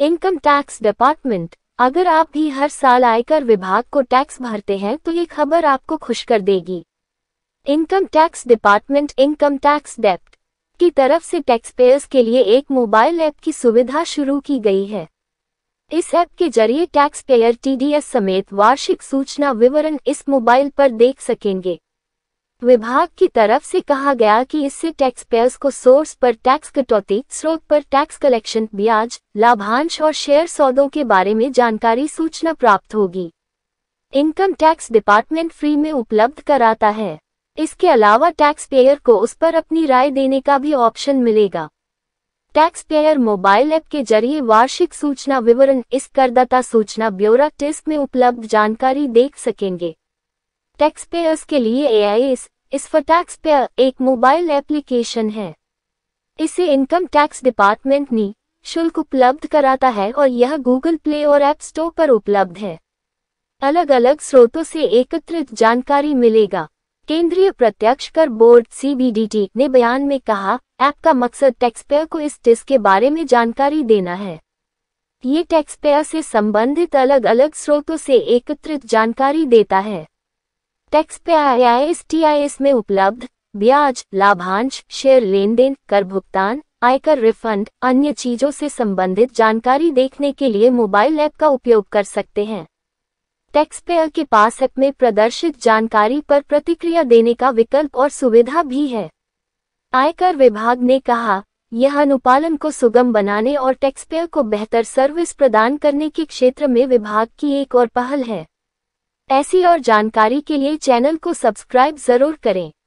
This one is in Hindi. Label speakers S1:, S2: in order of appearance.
S1: इनकम टैक्स डिपार्टमेंट अगर आप भी हर साल आयकर विभाग को टैक्स भरते हैं तो ये खबर आपको खुश कर देगी income tax department income tax dept की तरफ से टैक्स पेयर्स के लिए एक मोबाइल ऐप की सुविधा शुरू की गई है इस ऐप के जरिए टैक्स पेयर टीडीएस समेत वार्षिक सूचना विवरण इस मोबाइल पर देख सकेंगे विभाग की तरफ से कहा गया कि इससे टैक्स पेयर्स को सोर्स पर टैक्स कटौती स्रोत पर टैक्स कलेक्शन ब्याज लाभांश और शेयर सौदों के बारे में जानकारी सूचना प्राप्त होगी इनकम टैक्स डिपार्टमेंट फ्री में उपलब्ध कराता है इसके अलावा टैक्स पेयर को उस पर अपनी राय देने का भी ऑप्शन मिलेगा टैक्स पेयर मोबाइल ऐप के जरिए वार्षिक सूचना विवरण इस करदाता सूचना ब्यौरा टेस्ट में उपलब्ध जानकारी देख सकेंगे पेयर्स के लिए ए इस फॉर टैक्सपेयर एक मोबाइल एप्लीकेशन है इसे इनकम टैक्स डिपार्टमेंट ने शुल्क उपलब्ध कराता है और यह गूगल प्ले और ऐप स्टोर पर उपलब्ध है अलग अलग स्रोतों से एकत्रित जानकारी मिलेगा केंद्रीय प्रत्यक्ष कर बोर्ड सीबीडीटी ने बयान में कहा ऐप का मकसद टैक्सपेयर को इस टिस के बारे में जानकारी देना है ये टैक्सपेयर से संबंधित अलग अलग स्रोतों से एकत्रित जानकारी देता है टैक्स पे एस में उपलब्ध ब्याज लाभांश शेयर लेन देन कर भुगतान आयकर रिफंड अन्य चीजों से संबंधित जानकारी देखने के लिए मोबाइल ऐप का उपयोग कर सकते हैं टैक्स पेयर के पास ऐप में प्रदर्शित जानकारी पर प्रतिक्रिया देने का विकल्प और सुविधा भी है आयकर विभाग ने कहा यह अनुपालन को सुगम बनाने और टैक्सपेयर को बेहतर सर्विस प्रदान करने के क्षेत्र में विभाग की एक और पहल है ऐसी और जानकारी के लिए चैनल को सब्सक्राइब जरूर करें